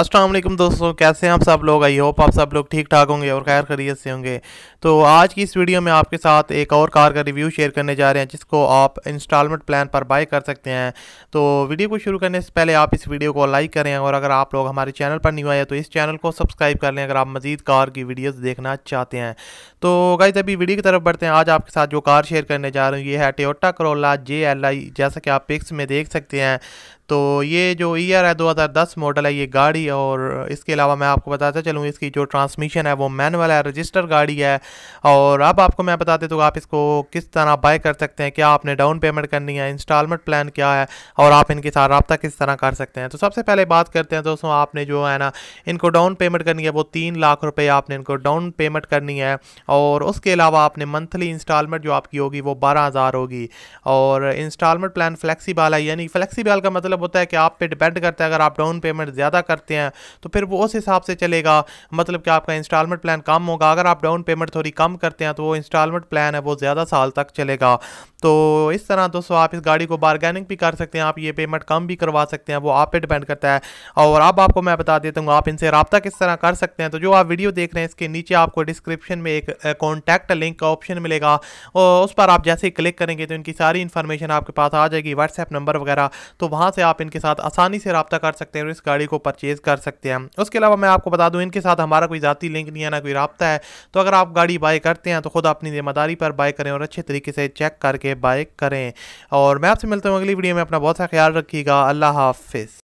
असलम दोस्तों कैसे हैं आप सब लोग आई होप आप सब लोग ठीक ठाक होंगे और खैर खरीत से होंगे तो आज की इस वीडियो में आपके साथ एक और कार का रिव्यू शेयर करने जा रहे हैं जिसको आप इंस्टॉलमेंट प्लान पर बाय कर सकते हैं तो वीडियो को शुरू करने से पहले आप इस वीडियो को लाइक करें और अगर आप लोग हमारे चैनल पर नहीं आए तो इस चैनल को सब्सक्राइब कर लें अगर आप मज़ीद कार की वीडियोज़ देखना चाहते हैं तो गाइज अभी वीडियो की तरफ बढ़ते हैं आज आपके साथ जो कार शेयर करने जा रहे हैं ये है टोटा करोला जे जैसा कि आप पिक्स में देख सकते हैं तो ये जो ईयर है 2010 मॉडल है ये गाड़ी गाड़ी और इसके अलावा मैं आपको बताता चलूँ इसकी जो ट्रांसमिशन है वो मैनुअल है रजिस्टर गाड़ी है और अब आपको मैं बताते तो आप इसको किस तरह बाय कर सकते हैं क्या आपने डाउन पेमेंट करनी है इंस्टॉलमेंट प्लान क्या है और आप इनके साथ रबता किस तरह कर सकते हैं तो सबसे पहले बात करते हैं दोस्तों आपने जो है ना इनको डाउन पेमेंट करनी है वो तीन लाख रुपये आपने इनको डाउन पेमेंट करनी है और उसके अलावा आपने मंथली इंस्टॉलमेंट जो आपकी होगी वो बारह हज़ार होगी और इंस्टॉलमेंट प्लान फ्लेक्सीबल है यानी फ्लैक्सीबल का मतलब होता है कि आप पे डिपेंड करता है अगर आप डाउन पेमेंट ज़्यादा करते सकते हैं तो फिर वो उस हिसाब से चलेगा मतलब कि आपका इंस्टॉलमेंट प्लान कम होगा अगर आप डाउन पेमेंट थोड़ी कम करते हैं तो वो इंस्टॉलमेंट प्लान है वो ज़्यादा साल तक चलेगा तो इस तरह दोस्तों आप इस गाड़ी को बारगेनिंग भी कर सकते हैं आप ये पेमेंट कम भी करवा सकते हैं वो आप पे डिपेंड करता है और अब आपको मैं बता देता हूँ आप इनसे रबता किस तरह कर सकते हैं तो जो आप वीडियो देख रहे हैं इसके नीचे आपको डिस्क्रिप्शन में एक कॉन्टैक्ट लिंक का ऑप्शन मिलेगा और उस पर आप जैसे ही क्लिक करेंगे तो इनकी सारी इन्फॉर्मेशन आपके पास आ जाएगी व्हाट्सएप नंबर वगैरह तो वहाँ से आप इनके साथ आसानी से रबता कर सकते हैं और इस गाड़ी को परचेज़ परचेज कर सकते हैं उसके अलावा मैं आपको बता दूँ इनके साथ हमारा कोई ज़ाती लिंक नहीं है ना कोई रबता है तो अगर आप गाड़ी बाय करते हैं तो खुद अपनी जिम्मेदारी पर बाय करें और अच्छे तरीके से चेक करके बाय करें और मैं आपसे मिलता हूँ अगली वीडियो में अपना बहुत सा ख्याल रखिएगा अल्लाह हाफिज़